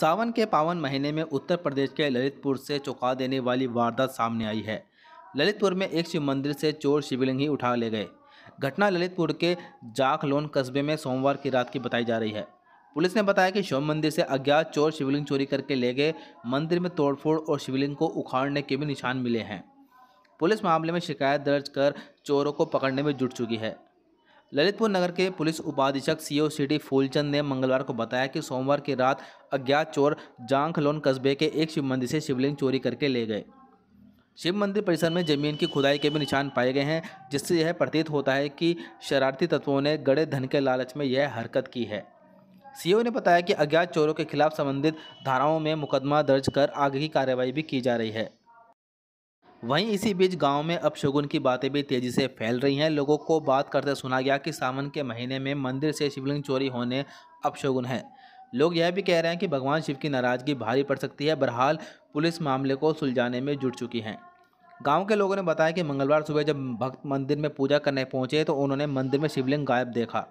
सावन के पावन महीने में उत्तर प्रदेश के ललितपुर से चौंका देने वाली वारदात सामने आई है ललितपुर में एक शिव मंदिर से चोर शिवलिंग ही उठा ले गए घटना ललितपुर के जाखलोन कस्बे में सोमवार की रात की बताई जा रही है पुलिस ने बताया कि शिव मंदिर से अज्ञात चोर शिवलिंग चोरी करके ले गए मंदिर में तोड़फोड़ और शिवलिंग को उखाड़ने के भी निशान मिले हैं पुलिस मामले में शिकायत दर्ज कर चोरों को पकड़ने में जुट चुकी है ललितपुर नगर के पुलिस उपाधीक्षक सीओ सिटी फूलचंद ने मंगलवार को बताया कि सोमवार की रात अज्ञात चोर जांगखलोन कस्बे के एक शिव मंदिर से शिवलिंग चोरी करके ले गए शिव मंदिर परिसर में जमीन की खुदाई के भी निशान पाए गए हैं जिससे यह प्रतीत होता है कि शरारती तत्वों ने गड़े धन के लालच में यह हरकत की है सीओ ने बताया कि अज्ञात चोरों के खिलाफ संबंधित धाराओं में मुकदमा दर्ज कर आगे की कार्रवाई भी की जा रही है वहीं इसी बीच गांव में अब शगुन की बातें भी तेजी से फैल रही हैं लोगों को बात करते सुना गया कि सावन के महीने में मंदिर से शिवलिंग चोरी होने अब शगुन है लोग यह भी कह रहे हैं कि भगवान शिव की नाराज़गी भारी पड़ सकती है बहरहाल पुलिस मामले को सुलझाने में जुट चुकी है गांव के लोगों ने बताया कि मंगलवार सुबह जब भक्त मंदिर में पूजा करने पहुंचे तो उन्होंने मंदिर में शिवलिंग गायब देखा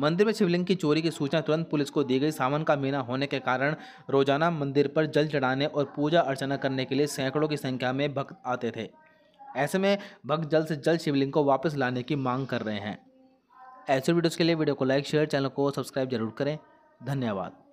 मंदिर में शिवलिंग की चोरी की सूचना तुरंत पुलिस को दी गई सावन का महीना होने के कारण रोजाना मंदिर पर जल चढ़ाने और पूजा अर्चना करने के लिए सैकड़ों की संख्या में भक्त आते थे ऐसे में भक्त जल्द से जल्द शिवलिंग को वापस लाने की मांग कर रहे हैं ऐसे वीडियोज़ के लिए वीडियो को लाइक शेयर चैनल को सब्सक्राइब जरूर करें धन्यवाद